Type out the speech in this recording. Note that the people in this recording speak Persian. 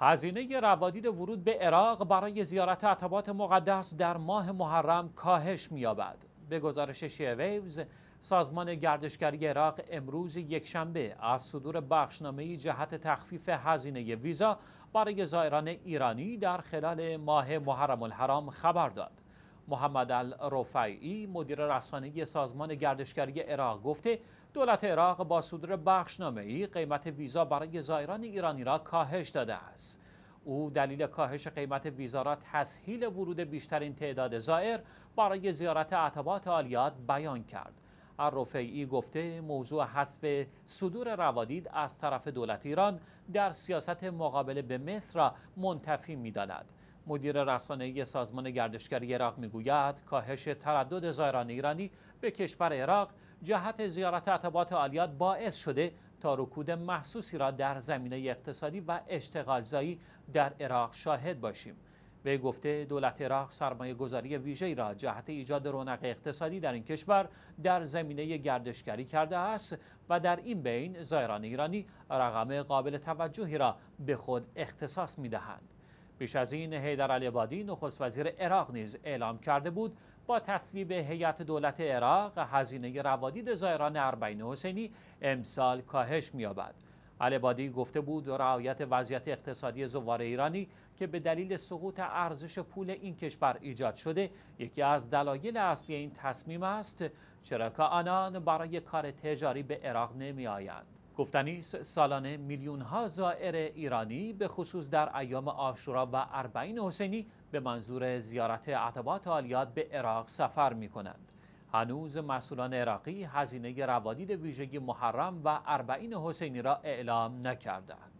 هزینه روادید ورود به عراق برای زیارت عتبات مقدس در ماه محرم کاهش می‌یابد. به گزارش شیویوز، سازمان گردشگری عراق امروز یکشنبه از صدور بخشنامه جهت تخفیف هزینه ویزا برای زائران ایرانی در خلال ماه محرم الحرام خبر داد. محمد الرفعی مدیر رسانه سازمان گردشگری عراق گفته دولت عراق با صدور بخشنامه ای قیمت ویزا برای زائران ایرانی را کاهش داده است او دلیل کاهش قیمت ویزا را تسهیل ورود بیشترین تعداد زائر برای زیارت عتبات عالیات بیان کرد الرفعی گفته موضوع حذف صدور روادید از طرف دولت ایران در سیاست مقابله به مصر را منتفی می‌داند مدیر رسانه‌ای سازمان گردشگری عراق میگوید کاهش تردد زایران ایرانی به کشور عراق جهت زیارت عتبات عالیات باعث شده تا رکود محسوسی را در زمینه اقتصادی و اشتغالزایی در عراق شاهد باشیم. به گفته دولت عراق سرمایه گذاری ویژه را جهت ایجاد رونق اقتصادی در این کشور در زمینه گردشگری کرده است و در این بین زایران ایرانی رقم قابل توجهی را به خود اختصاص می دهند. پیش از این حیدر علی نخست وزیر عراق نیز اعلام کرده بود با تصویب هیئت دولت عراق هزینه روادید زایران اربعین حسینی امسال کاهش می‌یابد العبادی گفته بود رعایت وضعیت اقتصادی زوار ایرانی که به دلیل سقوط ارزش پول این کشور ایجاد شده یکی از دلایل اصلی این تصمیم است چرا که آنان برای کار تجاری به عراق نمی آیند. گفتنی سالانه میلیون ها زائر ایرانی به خصوص در ایام آشورا و اربعین حسینی به منظور زیارت عتبات عالیات به عراق سفر می کنند. هنوز مسئولان عراقی هزینه روادید ویژگی محرم و اربعین حسینی را اعلام نکردند.